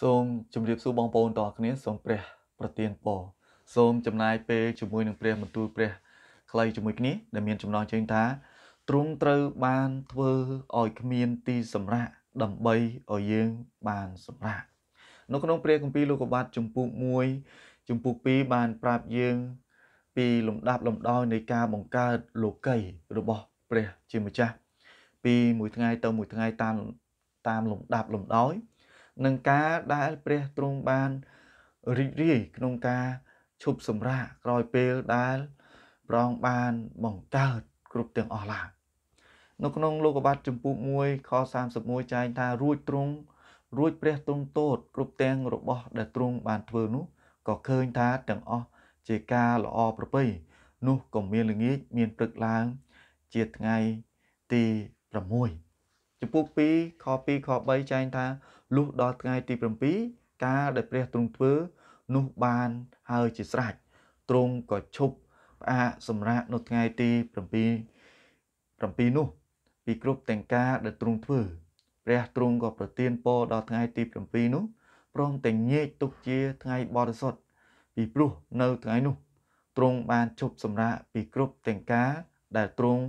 សូមជម្រាបសួរបងប្អូនទាំងអស់គ្នាសូមព្រះ ប្រទានពរសូមចំណាយពេលជាមួយនឹងព្រះបន្ទូលព្រះ ខ្លីជាមួយគ្នាដែលមានចំណងជើងថា ទ្រង់ត្រូវបានធ្វើឲ្យគ្មានទីសម្រាប់ដើម្បីឲ្យយើងបានសម្រាប់នៅក្នុងព្រះគម្ពីរលោកុបាទជំពូក1ជំពូក2បានប្រាប់យើង ពីលំដាប់លំដោយ នៃការបង្កើតលោកីរបស់ ព្រះជាម្ចាស់ពីមួយថ្ងៃទៅមួយថ្ងៃ តាមតាមលំដាប់លំដោយនឹងការដែលព្រះទ្រង់បានរីករាយក្នុងការឈប់សម្រាកក្រោយពេលដែលប្រងបានបង្កើតគ្រប់ទាំងអស់ឡើងនៅក្នុងលោកបាទចម្ពោះ1ខ31ចែងថារួចទ្រង់រួចព្រះទ្រង់ទោតគ្រប់ទាំងរបស់ដែលទ្រង់បានធ្វើនោះក៏ឃើញថាទាំងអស់ជាការល្អប្រពៃនោះក៏មានល្ងាចមានព្រឹកឡើង ជាថ្ងៃទី6ចំពោះ2ខ2ខ3ចែងថាលុះដល់ថ្ងៃទី7ការដែលព្រះទ្រង់ធ្វើនោះបានហើយជាស្រេចទ្រង់ក៏ឈប់ផ្អាកសម្រាប់នៅថ្ងៃទី7 7នោះពីគ្រប់ទាំងការដែលទ្រង់ធ្វើព្រះទ្រង់ក៏ប្រទានពរដល់ថ្ងៃទី7នោះព្រមទាំងញែកទុកជាថ្ងៃបរិសុទ្ធពីព្រោះនៅថ្ងៃនោះទ្រង់បានជប់សម្រាប់ពីគ្រប់ទាំងការដែលទ្រង់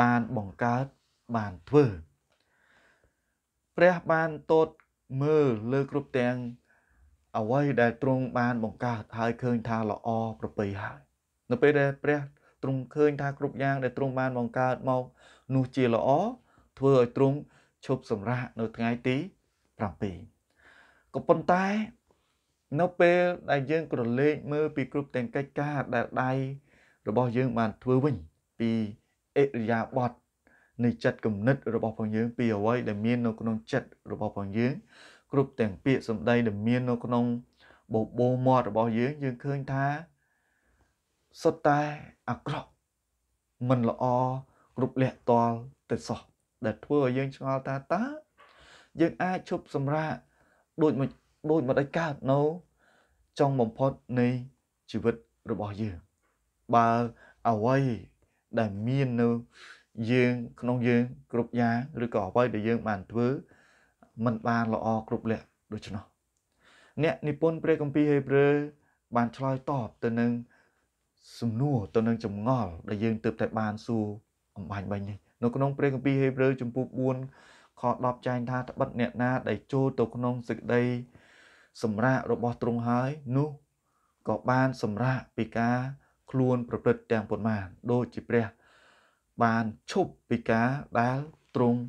បានបង្កើតបានធ្វើព្រះបានតតមើលលើគ្រប់ទាំងអ្វីដែលទ្រង់បានបង្កើតហើយឃើញថាល្អប្រពៃហើយនៅពេលដែលព្រះទ្រង់ឃើញថាគ្រប់យ៉ាងដែលទ្រង់បានបង្កើតមកនោះជាល្អធ្វើឲ្យទ្រង់ឈប់សម្រាកនៅថ្ងៃទី7ក៏ប៉ុន្តែ នៅពេលដែលយើងក្រឡេកមើលពីគ្រប់ទាំងកិច្ចការដែលដៃរបស់យើងបានធ្វើវិញពីអិរិយាបថនៃចិត្តគំនិតរបស់ផងយើងពីអ្វីដែលមាននៅក្នុងចិត្តរបស់ផងយើងគ្រប់ទាំងពាក្យសម្ដីដែលមាននៅក្នុងបបោមាត់របស់យើងយើងឃើញថាសុទ្ធតែអាក្រក់មិនល្អគ្រប់លះតល់ទៅសោះដែលធ្វើឲ្យយើងឆ្ងល់ថាតើយើងអាចឈប់សម្រាកដូចមួយដូចមួយដេចកើតនៅចុងបំផុតនៃជីវិតរបស់យើងបើអ្វីដែលមាននៅយើងក្នុងយើងគ្រប់យ៉ាងឬក៏អ្វីដែលយើងបានធ្វើมันបានល្អគ្រប់លក្ខដូច្នោះអ្នកនិពន្ធព្រះគម្ពីរហេព្រើរបានឆ្លើយតបទៅនឹង សំណួរទៅនឹងចម្ងល់ដែលយើងទើបតែបានសួរអំបញ្ញបាញ់នេះនៅក្នុងព្រះគម្ពីរហេព្រើរចំពោះ4ខ10ចែងថាត្បិតអ្នកណា ដែលចូលទៅក្នុងសេចក្តីសម្រាករបស់ទ្រង់ហើយនោះក៏បានសម្រាកពីការខ្លួនប្រព្រឹត្តទាំងប៉ុន្មានដូចជាព្រះបានឈប់ពីការដែលទ្រង់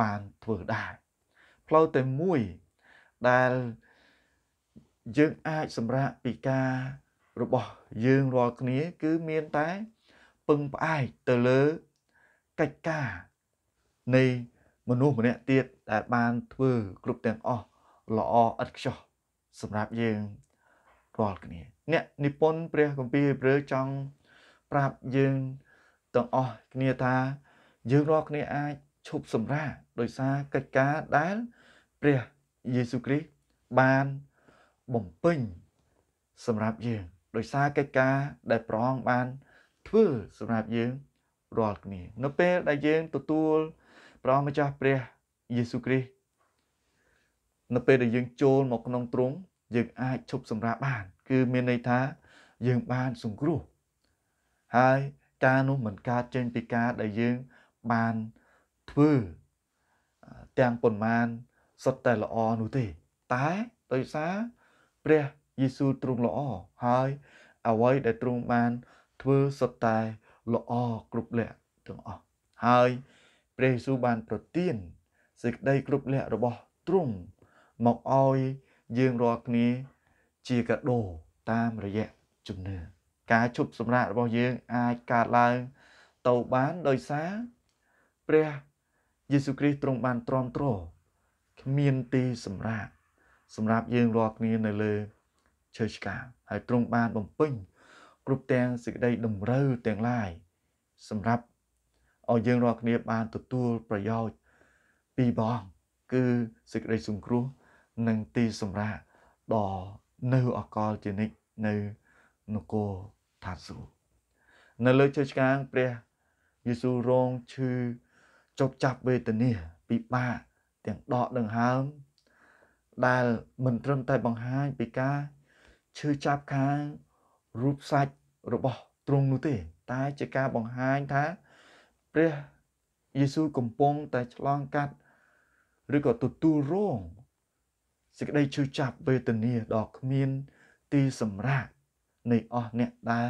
បានធ្វើដែរផ្លូវតែមួយដែល យើងអាចសម្រាប់ពីការ របស់ យើងរាល់គ្នា គឺមានតែពឹងផ្អែកទៅលើកិច្ចការនៃមនុស្សម្នាក់ទៀតដែលបានធ្វើគ្រប់ទាំងអស់ល្អឥតខ្ចោះសម្រាប់យើងរាល់គ្នា អ្នកនិពន្ធព្រះគម្ពីរហេព្រើរចង់ប្រាប់យើងទាំងអស់គ្នាថាយើងរាល់គ្នាអាចឈប់សម្រាកដោយសារកិច្ចការដែល ព្រះយេស៊ូវគ្រីស្ទបានបំពេញសម្រាប់យើង ដោយសារកិច្ចការដែលព្រះអង្គបានធ្វើសម្រាប់យើងរាល់គ្នានៅពេលដែលយើងទទួលព្រះម្ចាស់ព្រះយេស៊ូវគ្រីស្ទនៅពេលដែលយើង ចូលមកក្នុងទ្រង់យើងអាចឈប់សម្រាកបាន គឺមានន័យថាយើងបានសង្គ្រោះហើយការនោះមិនកើតចេញពីការដែលយើងបានធ្វើទាំងប៉ុន្មានសុទ្ធតែល្អនោះទេ តែដោយសារព្រះយេស៊ូវទ្រង់ល្អហើយអ្វីដែលទ្រង់បានធ្វើសុទ្ធតែល្អគ្រប់លក្ខទាំងអស់ហើយ ព្រះយេស៊ូវបានប្រទានសេចក្តីគ្រប់លក្ខរបស់ទ្រង់មកឲ្យយើងរាល់គ្នាជាកាដូតាមរយៈជំនឿ។ការជប់សម្រាករបស់យើងអាចកើតឡើងទៅបានដោយសារព្រះយេស៊ូវគ្រីស្ទទ្រង់បានទ្រាំទ្រគ្មានទីសម្រាកសម្រាប់យើងរាល់គ្នានៅលើឈើឆ្កាហើយទ្រង់បានបំពេញគ្រប់ទាំងសេចក្តីតម្រូវទាំងឡាយសម្រាប់ឲ្យយើងរាល់គ្នាបានទទួលប្រយោជន៍ពីបង គឺសេចក្តីសង្គ្រោះនិងទីសម្រាប់ដ៏នៅអកលជានិច្ចនៅនគរថាស៊ូនៅលើជើងឆ្កាងព្រះយេស៊ូវរងឈឺចុកចាប់វេទនាពិបាកទាំងដកដង្ហើម ដែលមិនត្រឹមតែបង្ហាញពីការឈឺចាប់ខាង រូបសាច់របស់ទ្រង់នោះទេតែជាការបង្ហាញថា ព្រះយេស៊ូវកំពុងតែឆ្លងកាត់ឬក៏ទទួលរងសេចក្តីឈឺចាប់វេទនាដ៏គ្មាន ទីសម្រាប់នៃអស់អ្នកដែល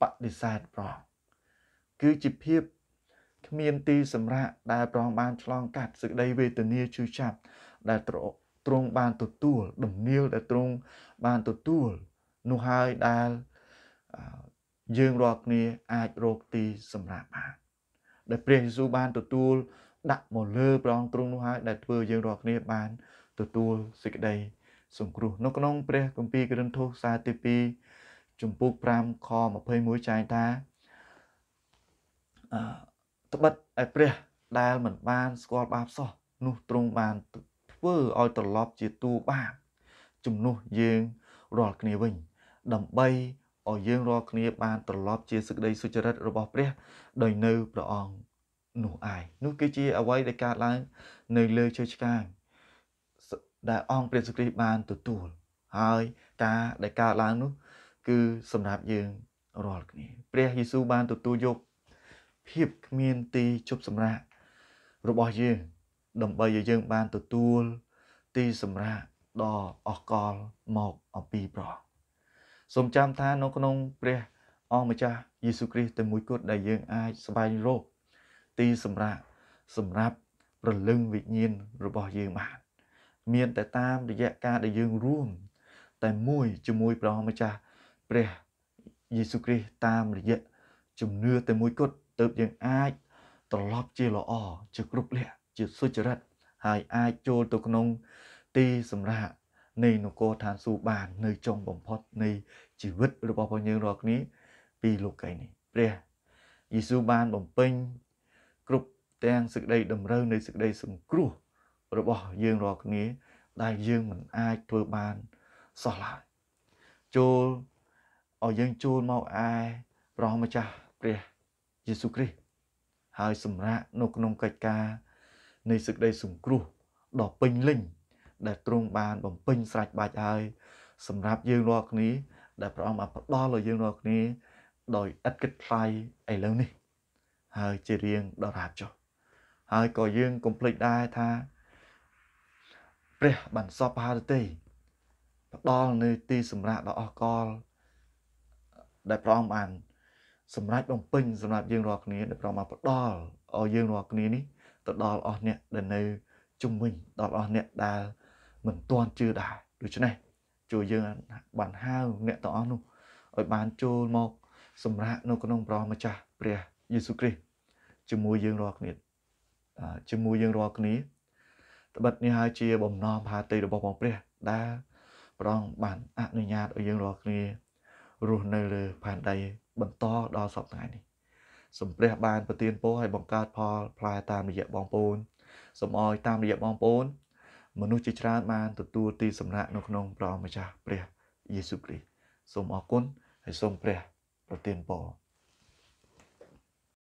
បដិសេធប្រងគឺជាភាព គ្មានទីសម្រាប់ដែលប្រងបានឆ្លងកាត់សេចក្តីវេទនាឈឺចាប់ដែលទ្រង់បានទទួល ដំណៀលដែលទ្រង់បានទទួល នោះហើយដែល យើងរាល់គ្នាអាចរកទីសម្រាប់បានដែលព្រះយេស៊ូវបាន ទទួលដាក់មកលើព្រះអង្គទ្រង់នោះហើយដែលធ្វើយើងរាល់គ្នាបានទទួលសេចក្តី សង្គ្រោះនៅក្នុងព្រះគម្ពីរករិនថូសខ្សែទី2ចំពុក5ខ21ចែងថាអឺត្បិតឯព្រះដែលមិនបានស្គាល់បាបសោះនោះទ្រង់បានធ្វើឲ្យត្រឡប់ជាទូបាបជំនួសយើងរាល់គ្នាវិញ ដើម្បីឲ្យយើងរាល់គ្នាបានត្រឡប់ជាសេចក្តីសុចរិតរបស់ព្រះដោយនៅព្រះអង្គនោះឯងនោះគឺជាអ្វីដែលកើតឡើង នៅលើជើងឆ្កាង ដែលអង្គព្រះសុគ្រីស្ទបានទទួលហើយការដែលកើតឡើងនោះគឺសម្រាប់យើងរាល់គ្នាព្រះយេស៊ូវបានទទួលយក ភាពគ្មានទីជប់សម្រាប់របស់យើងដើម្បីឲ្យយើងបានទទួលទីសម្រាប់ដ៏អកលមកអំពីព្រះសូមចាំថានៅក្នុង ព្រះអង្គម្ចាស់យេស៊ូវគ្រីស្ទតែមួយគត់ដែលយើងអាចស្វែងរកទីសម្រាប់សម្រាប់ប្រលឹងវិញ្ញាណរបស់យើងបាន មាន តែតាមរយៈការដែលយើងរួមតែមួយជាមួយព្រះអង្គម្ចាស់ព្រះយេស៊ូវគ្រីស្ទតាមរយៈជំនឿតែមួយគត់ទើបយើងអាចត្រឡប់ជាល្អជាគ្រប់លក្ខជាសុចរិតហើយអាចចូលទៅក្នុង ទីសម្រាប់នៃនគរឋានសួគ៌បាន នៅចុងបំផុតនៃជីវិតរបស់បងយើងរាល់គ្នាពីលោកីនេះព្រះយេស៊ូវបានបំពេញ គ្រប់ទាំងសេចក្តីតម្រូវនៃសេចក្តីសង្គ្រោះរបស់យើងរាល់គ្នាដែលយើងមិនអាចធ្វើបានសោះឡើយចូលឲ្យយើងចូលមកឯព្រះម្ចាស់ព្រះយេស៊ូវគ្រីស្ទហើយសម្រាប់នៅក្នុងកិច្ចការនៃសេចក្តីសង្គ្រោះដ៏ពេញលេញដែលទ្រង់បានបំពេញស្រេចបាច់ហើយសម្រាប់យើងរាល់គ្នាដែលព្រះអង្គបានផ្ដល់ឲ្យយើងរាល់គ្នាដោយឥតគិតថ្លៃឥឡូវនេះ ហើយជារៀងដរាបចុះហើយក៏យើងកុំភ្លេចដែរថាព្រះបានសពហារតីផ្ដល់នៅទីសម្រាប់ដ៏អស្ចារ្យដែលព្រះអង្គបាន សម្រាប់បំពេញសម្រាប់យើងរាល់គ្នាដែលព្រះអង្គបានផ្ដល់ឲ្យយើងរាល់គ្នានេះទៅដល់អស់អ្នក ដែលនៅជុំវិញដល់អស់អ្នកដែលមិនទាន់ជឿដែរដូច្នេះជួយយើងបានហៅអ្នកទាំងអស់នោះឲ្យបានចូលមកសម្រាប់នៅ ក្នុងព្រះម្ចាស់ព្រះយេស៊ូវគ្រីស្ទជាមួយយើងរាល់គ្នាជាមួយយើងរាល់គ្នាត្បិតនេះហើយជាបំណងផាតីរបស់បងព្រះដែលព្រះអង្គបានអនុញ្ញាតឲ្យយើងរាល់គ្នារស់នៅលើផែនដីបន្តដល់សពថ្ងៃនេះសំព្រះបានប្រទានពរឲ្យបង្កើតផលផ្លែតាមរយៈបងប្អូនសូមឲ្យតាមរយៈបងប្អូន មនុស្សជាច្រើនបានទទួលទីសម្រាប់នៅក្នុងព្រះម្ចាស់ព្រះយេស៊ូវគ្រីស្ទសូមអរគុណហើយសូមព្រះប្រទានពរ